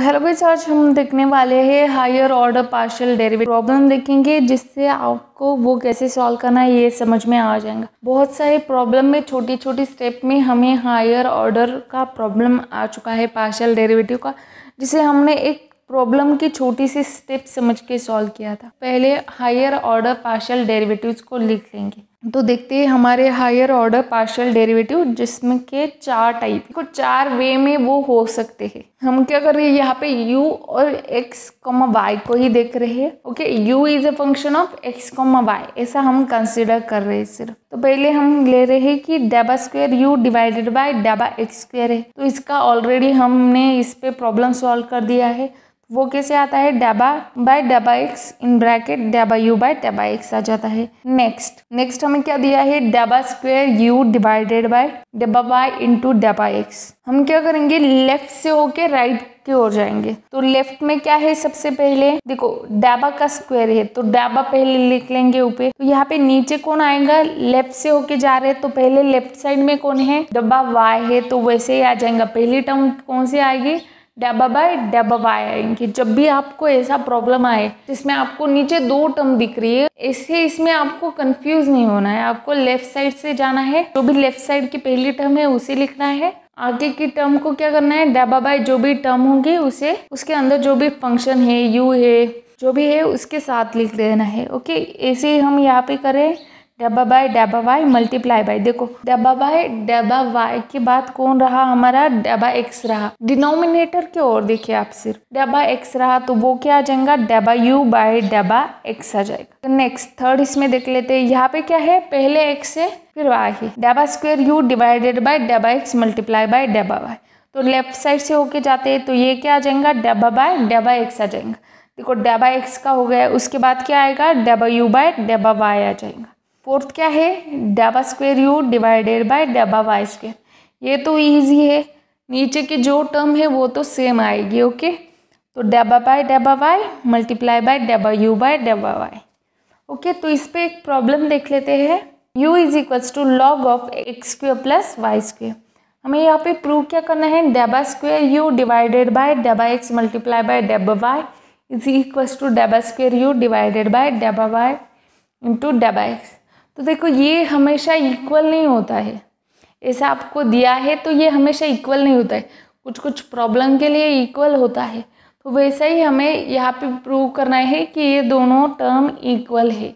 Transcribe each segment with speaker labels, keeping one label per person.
Speaker 1: hello guys आज हम देखने वाले हैं higher order partial derivative problem देखेंगे जिससे आपको वो कैसे सॉल्व करना है ये समझ में आ जाएगा बहुत सारे प्रॉब्लम में छोटी छोटी स्टेप में हमें हायर ऑर्डर का प्रॉब्लम आ चुका है पार्शियल डेरिवेटिव का जिसे हमने एक प्रॉब्लम की छोटी सी स्टेप समझ के सॉल्व किया था पहले हायर ऑर्डर पार्शियल डेरीवेटिव को लिख लेंगे तो देखते हैं हमारे हायर ऑर्डर पार्शल डेरिवेटिव जिसमें के चार टाइप को चार वे में वो हो सकते हैं हम क्या कर रहे हैं यहाँ पे u और x कॉमा वाई को ही देख रहे हैं okay u is a function of x comma y ऐसा हम कंसिडर कर रहे हैं सिर्फ तो पहले हम ले रहे हैं कि डेबा स्क्वायर यू डिवाइडेड बाय डेबा एक्स स्क्वायर है तो इसका ऑलरेडी हमने इस पर प्रॉब्लम सॉल्व कर दिया है वो कैसे आता है डेबा बाय डेबा एक्स इन ब्रैकेट डेबा यू बाय डेबा एक्स आ जाता है नेक्स्ट नेक्स्ट हमें क्या दिया है डेबा स्क्वेयर यू डिवाइडेड बाय डेबा वाई इंटू डेबा एक्स हम क्या करेंगे लेफ्ट से होके राइट की ओर जाएंगे तो लेफ्ट में क्या है सबसे पहले देखो डाबा का स्क्वायर है तो डाबा पहले लिख लेंगे ऊपर तो यहाँ पे नीचे कौन आएगा लेफ्ट से होके जा रहे हैं तो पहले लेफ्ट साइड में कौन है डब्बा वाई है तो वैसे ही आ जाएगा पहली टर्म कौन सी आएगी डेबा बाय डेबा बाय आएंगे जब भी आपको ऐसा प्रॉब्लम आए जिसमें आपको नीचे दो टर्म दिख रही है इससे इसमें आपको कंफ्यूज नहीं होना है आपको लेफ्ट साइड से जाना है जो भी लेफ्ट साइड की पहली टर्म है उसे लिखना है आगे की टर्म को क्या करना है डेबा बाय जो भी टर्म होगी उसे उसके अंदर जो भी फंक्शन है यू है जो भी है उसके साथ लिख देना है ओके ऐसे ही हम यहाँ पे करें डब्बा बाय डब्बा वाई मल्टीप्लाई बाय देखो डब्बा बाय डब्बा वाई के बाद कौन रहा हमारा डब्बा एक्स रहा डिनोमिनेटर की ओर देखिए आप सिर्फ डब्बा एक्स रहा तो वो क्या आ जाएगा डब्बा यू बाय डब्बा एक्स आ जाएगा तो नेक्स्ट थर्ड इसमें देख लेते हैं यहाँ पे क्या है पहले एक्स है फिर वाई है डब्बा स्क्वेयर यू डिवाइडेड बाय डब्बा एक्स मल्टीप्लाई बाय डब्बा वाई तो लेफ्ट साइड से होके जाते हैं तो ये क्या आ जाएगा डब्बा बाय डब्बा एक्स आ जाएगा देखो डब्बा एक्स का हो गया उसके बाद क्या आएगा डब्बा यू बाय डब्बा वाई आ जाएगा फोर्थ क्या है डाबा स्क्वेयर यू डिवाइडेड बाय डाबा वाई स्क्वेयर ये तो ईजी है नीचे की जो टर्म है वो तो सेम आएगी ओके तो डाबा बाय डाबा वाई मल्टीप्लाई बाय डेबा यू बाय डाबा वाई ओके तो इस पर एक प्रॉब्लम देख लेते हैं u is equals to log of x square plus y square हमें यहाँ पे प्रूव क्या करना है डाबा स्क्वेयर यू डिवाइडेड बाय डाबा एक्स मल्टीप्लाई बाय डेबा वाई इज इक्वल्स टू डाबा स्क्वेयर यू डिवाइडेड बाय डाबा वाई इंटू डाबा एक्स तो देखो ये हमेशा इक्वल नहीं होता है ऐसा आपको दिया है तो ये हमेशा इक्वल नहीं होता है कुछ कुछ प्रॉब्लम के लिए इक्वल होता है तो वैसा ही हमें यहाँ पे प्रूव करना है कि ये दोनों टर्म इक्वल है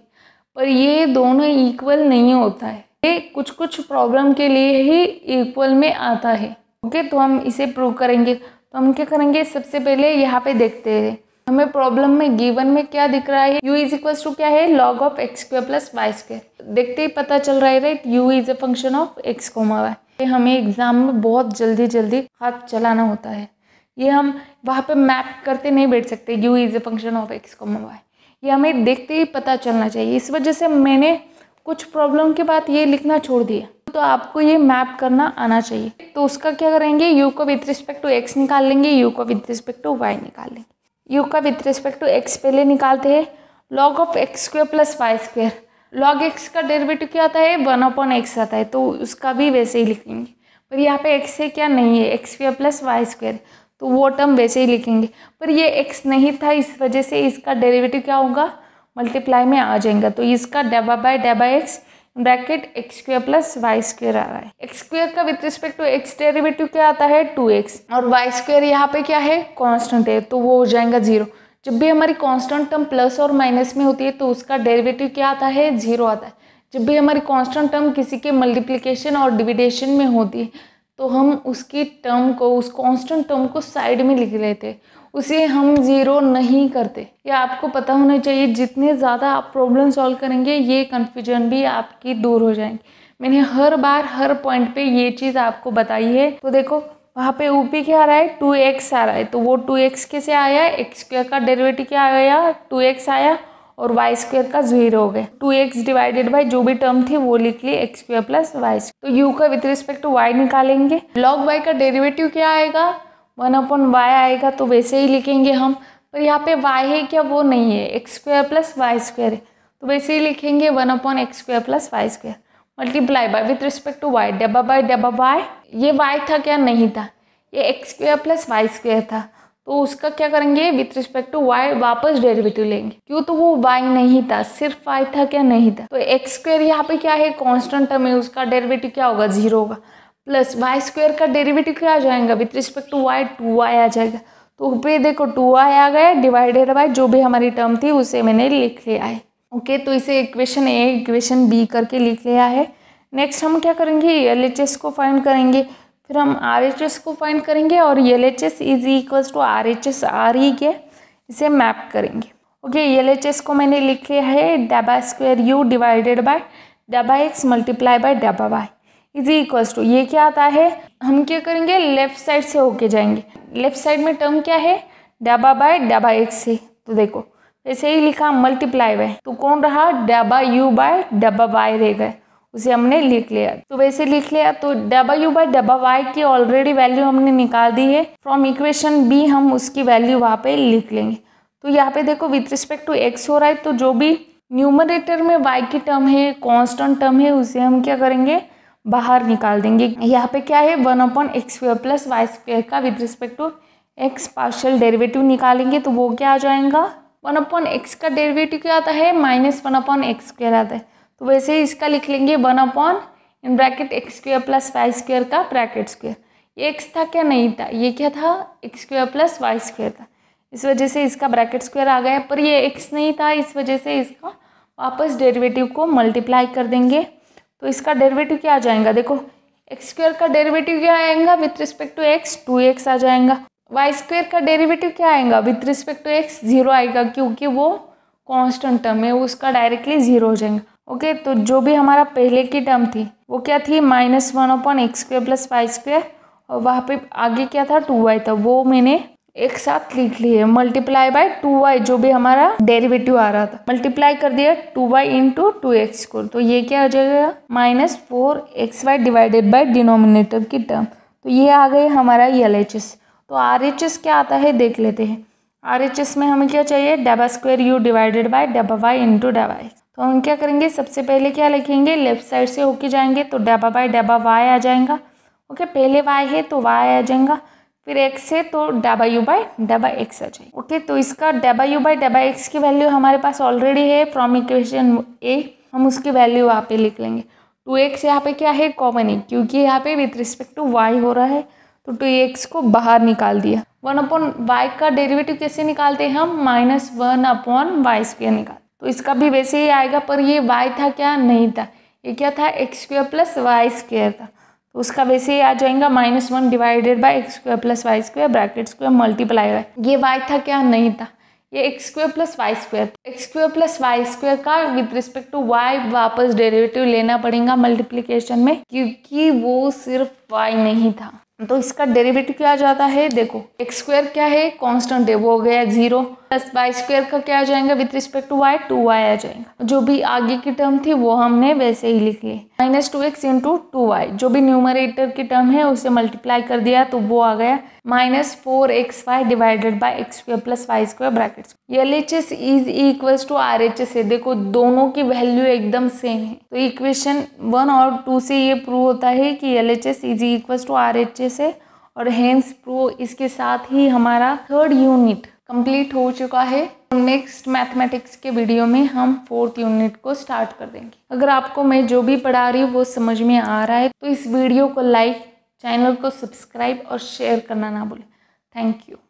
Speaker 1: पर ये दोनों इक्वल नहीं होता है ये कुछ कुछ प्रॉब्लम के लिए ही इक्वल में आता है ओके तो हम इसे प्रूव करेंगे तो हम क्या करेंगे सबसे पहले यहाँ पे देखते हैं हमें प्रॉब्लम में गिवन में क्या दिख रहा है u इज इक्वल टू क्या है log of x square plus y square देखते ही पता चल रहा है right u is a function of x comma y हमें एग्जाम में बहुत जल्दी जल्दी हाथ चलाना होता है ये हम वहाँ पे मैप करते नहीं बैठ सकते u is a function of x comma y ये हमें देखते ही पता चलना चाहिए इस वजह से मैंने कुछ प्रॉब्लम के बाद ये लिखना छोड़ दिया तो आपको ये मैप करना आना चाहिए तो उसका क्या करेंगे यू को विथ रिस्पेक्ट टू एक्स निकाल लेंगे यू को विथ रिस्पेक्ट टू वाई निकाल लेंगे यू का विथ रिस्पेक्ट टू एक्स पहले निकालते हैं log of x square plus y square log x का डेरिवेटिव क्या आता है वन अपॉन एक्स आता है तो उसका भी वैसे ही लिखेंगे पर यहाँ पे एक्स है क्या नहीं है x square plus y square तो वो टर्म वैसे ही लिखेंगे पर ये एक्स नहीं था इस वजह से इसका डेरिवेटिव क्या होगा मल्टीप्लाई में आ जाएगा तो इसका डेबा बाय डेबा x bracket x square plus y square आ रहा है एक्स स्क्र का with respect to x derivative क्या आता है टू एक्स और वाई स्क्र यहाँ पे क्या है कॉन्स्टेंट है तो वो हो जाएगा जीरो जब भी हमारी कांस्टेंट टर्म प्लस और माइनस में होती है तो उसका डेरिवेटिव क्या आता है जीरो आता है जब भी हमारी कॉन्स्टेंट टर्म किसी के मल्टीप्लीकेशन और डिविडेशन में होती है तो हम उसकी टर्म को उस कांस्टेंट टर्म को साइड में लिख लेते उसे हम ज़ीरो नहीं करते ये आपको पता होना चाहिए जितने ज़्यादा आप प्रॉब्लम सॉल्व करेंगे ये कन्फ्यूजन भी आपकी दूर हो जाएंगी मैंने हर बार हर पॉइंट पे ये चीज़ आपको बताई है तो देखो वहाँ पे ऊपी क्या आ रहा है टू एक्स आ रहा है तो वो टू एक्स कैसे आया एक्स स्क्र का डेरिवेटिव क्या आया टू एक्स आया और वाई स्क्वेयर का जीरो हो गया टू एक्स डिवाइडेड बाई जो भी टर्म थी वो लिख ली एक्स स्क्वेयर प्लस वाई तो यू का विथ रिस्पेक्ट टू वाई निकालेंगे लॉग वाई का डेरिवेटिव क्या आएगा वन अपॉन वाई आएगा तो वैसे ही लिखेंगे हम पर यहाँ पे वाई है क्या वो नहीं है x square plus y square है तो वैसे ही लिखेंगे one upon x square plus y square multiply by with respect to y डबा बाई डबा वाई ये वाई था क्या नहीं था ये x square plus y square था तो उसका क्या करेंगे विथ रिस्पेक्ट टू वाई वापस डेरिवेटिव लेंगे क्यों तो वो वाई नहीं था सिर्फ वाई था क्या नहीं था तो एक्स स्क्वेयर यहाँ पे क्या है कॉन्स्टेंट टर्म है उसका डेरिवेटिव क्या होगा जीरो होगा प्लस वाई स्क्वेयर का डेरिवेटिव क्या आ जाएगा with respect to y two y आ जाएगा तो ऊपर देखो टू वाई आ गया डिवाइडेड बाई जो भी हमारी टर्म थी उसे मैंने लिख लिया है ओके okay, तो इसे इक्वेशन ए इक्वेशन बी करके लिख लिया है नेक्स्ट हम क्या करेंगे एल को फाइंड करेंगे फिर हम आर एच एस को फाइंड करेंगे और L H S is equals to R H S आर ई के इसे मैप करेंगे ओके एल एच एस को मैंने लिख लिया है डबा स्क्वेयर यू डिवाइडेड बाय डबा एक्स मल्टीप्लाई बाय डबा वाई इज इक्वल्स टू ये क्या आता है हम क्या करेंगे लेफ्ट साइड से होके जाएंगे लेफ्ट साइड में टर्म क्या है डबा बाय डबा एक्स से तो देखो ऐसे ही लिखा मल्टीप्लाई बाय तो कौन रहा डबा यू बाय डबा वाई रह गए उसे हमने लिख लिया तो वैसे लिख लिया तो डबा यू बाई डबा वाई की ऑलरेडी वैल्यू हमने निकाल दी है फ्रॉम इक्वेशन बी हम उसकी वैल्यू वहाँ पे लिख लेंगे तो यहाँ पे देखो विथ रिस्पेक्ट टू एक्स हो रहा है तो जो भी न्यूमरेटर में वाई की टर्म है कॉन्स्टेंट टर्म है उसे हम क्या करेंगे बाहर निकाल देंगे यहाँ पे क्या है one upon x square plus y square का with respect to x partial derivative निकालेंगे तो वो क्या आ जाएगा वन अपॉन एक्स का डेरिवेटिव क्या आता है minus one upon x square आता है तो वैसे ही इसका लिख लेंगे one upon in bracket x square plus y square का ब्रैकेट स्क्वेयर ये एक्स था क्या नहीं था ये क्या था x square plus y square था इस वजह से इसका ब्रैकेट स्क्वेयर आ गया पर ये एक्स नहीं था इस वजह से इसका वापस डेरिवेटिव को मल्टीप्लाई कर देंगे तो इसका डेरिवेटिव क्या आ जाएगा देखो एक्स स्क्वेयर का डेरिवेटिव क्या आएगा with respect to x two x आ जाएगा वाई स्क्वेयर का डेरिवेटिव क्या आएगा with respect to x zero आएगा क्योंकि वो कांस्टेंट टर्म है उसका डायरेक्टली जीरो हो जाएगा ओके तो जो भी हमारा पहले की टर्म थी वो क्या थी minus one upon x square plus y square और वहाँ पे आगे क्या था टू वाई था वो मैंने एक साथ लिख लिए मल्टीप्लाई बाय टू वाई जो भी हमारा डेरिवेटिव आ रहा था मल्टीप्लाई कर दिया two y into two x को तो ये क्या हो जाएगा minus four x y divided by denominator की टर्म तो ये आ गई हमारा एल एच एस तो आर एच एस क्या आता है देख लेते हैं आर एच एस में हमें क्या चाहिए डबा स्क्वायर यू डिवाइडेड बाई डबा वाई इंटू डबा एक्स तो हम क्या करेंगे सबसे पहले क्या लिखेंगे लेफ्ट साइड से होके जाएंगे तो डाबा बाय डाबा वाई आ जाएगा ओके पहले वाई है तो वाई आ जाएगा फिर एक्स है तो डाबा यू बाय डाबा एक्स आ जाएगा ओके तो इसका डाबा यू बाय डाबा एक्स की वैल्यू हमारे पास ऑलरेडी है फ्रॉम इक्वेशन ए हम उसकी वैल्यू वहाँ पे लिख लेंगे टू एक्स यहाँ पे क्या है कॉमन है क्योंकि यहाँ पे विथ रिस्पेक्ट टू वाई हो रहा है तो टू एक्स को बाहर निकाल दिया वन अपॉन वाई का डेरिवेटिव कैसे निकालते हैं हम minus one upon y square निकालते तो इसका भी वैसे ही आएगा पर ये वाई था क्या नहीं था ये क्या था x square plus y square था तो उसका वैसे ही आ जाएगा minus one divided by x square plus y square bracket square multiply by ये वाई था क्या नहीं था ये x square plus y square x square plus y square का विथ रिस्पेक्ट टू वाई वापस डेरिवेटिव लेना पड़ेगा मल्टीप्लीकेशन में क्योंकि वो सिर्फ वाई नहीं था तो इसका डेरिवेटिव क्या आ जाता है देखो एक्स स्क्वायर क्या है कांस्टेंट है वो हो गया जीरो प्लस वाई स्क्वायर का क्या आ जाएगा with respect to y two y आ जाएगा जो भी आगे की टर्म थी वो हमने वैसे ही लिख ली minus two x into two y जो भी न्यूमरेटर की टर्म है उसे मल्टीप्लाई कर दिया तो वो आ गया minus four x y divided by x square plus y square bracket L H S is equals to R H S है देखो दोनों की वैल्यू एकदम सेम है तो इक्वेशन वन और टू से ये प्रूव होता है कि L H S is equals to R H S है और हैंस प्रूव इसके साथ ही हमारा थर्ड यूनिट कंप्लीट हो चुका है नेक्स्ट तो मैथमेटिक्स के वीडियो में हम फोर्थ यूनिट को स्टार्ट कर देंगे अगर आपको मैं जो भी पढ़ा रही हूँ वो समझ में आ रहा है तो इस वीडियो को लाइक चैनल को सब्सक्राइब और शेयर करना ना भूलें थैंक यू